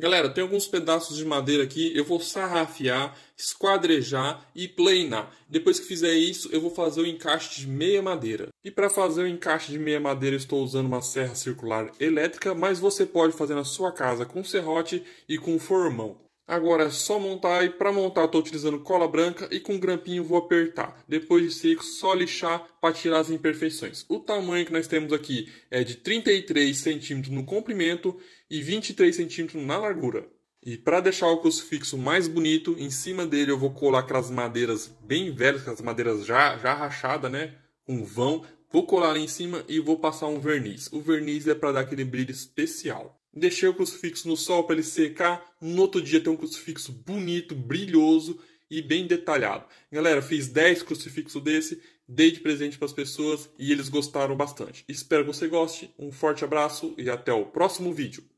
Galera, tem alguns pedaços de madeira aqui, eu vou sarrafiar, esquadrejar e pleinar. Depois que fizer isso, eu vou fazer o encaixe de meia madeira. E para fazer o encaixe de meia madeira, estou usando uma serra circular elétrica, mas você pode fazer na sua casa com serrote e com formão. Agora é só montar e para montar eu estou utilizando cola branca e com grampinho vou apertar. Depois de seco, só lixar para tirar as imperfeições. O tamanho que nós temos aqui é de 33 centímetros no comprimento e 23 centímetros na largura. E para deixar o crucifixo mais bonito, em cima dele eu vou colar aquelas madeiras bem velhas, aquelas madeiras já, já rachadas, né? Um vão. Vou colar em cima e vou passar um verniz. O verniz é para dar aquele brilho especial. Deixei o crucifixo no sol para ele secar. No outro dia tem um crucifixo bonito, brilhoso e bem detalhado. Galera, fiz 10 crucifixos desse, dei de presente para as pessoas e eles gostaram bastante. Espero que você goste. Um forte abraço e até o próximo vídeo.